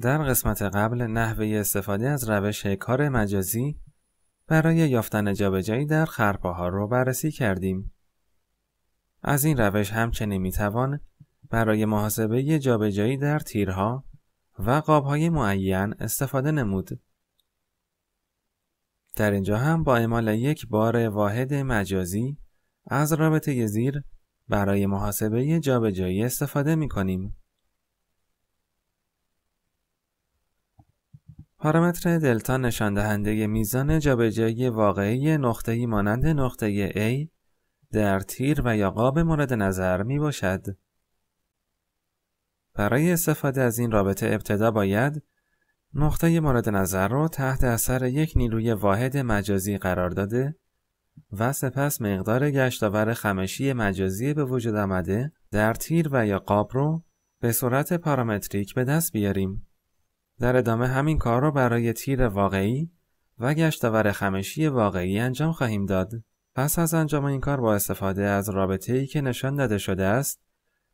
در قسمت قبل نحوه استفاده از روش کار مجازی برای یافتن جابجایی در خرپاها رو بررسی کردیم. از این روش همچنین توان برای محاسبه جابجایی در تیرها و قابهای معین استفاده نمود. در اینجا هم با اعمال یک بار واحد مجازی از رابطه زیر برای محاسبه جابجایی استفاده می کنیم. پارامتر دلتا نشان دهنده میزان جابجایی واقعی ای مانند نقطه A در تیر و یا قاب مورد نظر می باشد. برای استفاده از این رابطه ابتدا باید نقطه مورد نظر را تحت اثر یک نیروی واحد مجازی قرار داده و سپس مقدار گشتاور خمشی مجازی به وجود آمده در تیر و یا قاب رو به صورت پارامتریک به دست بیاریم. در ادامه همین کار را برای تیر واقعی و گشتاور خمشی واقعی انجام خواهیم داد. پس از انجام این کار با استفاده از رابطه ای که نشان داده شده است،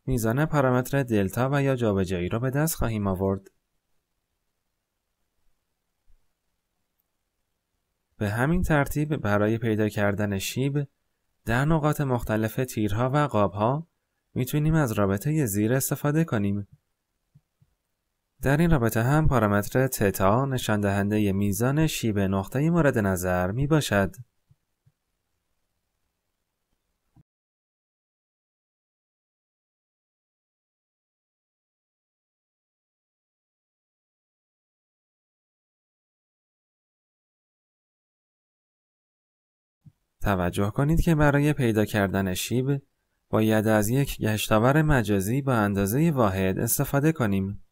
میزان پارامتر دلتا و یا جابجایی را به دست خواهیم آورد. به همین ترتیب برای پیدا کردن شیب در نقاط مختلف تیرها و قابها میتونیم از رابطه زیر استفاده کنیم. در این رابطه هم پارامتر تتا نشان دهنده میزان شیب نقطه مورد نظر می باشد. توجه کنید که برای پیدا کردن شیب باید از یک گشتاور مجازی با اندازه واحد استفاده کنیم.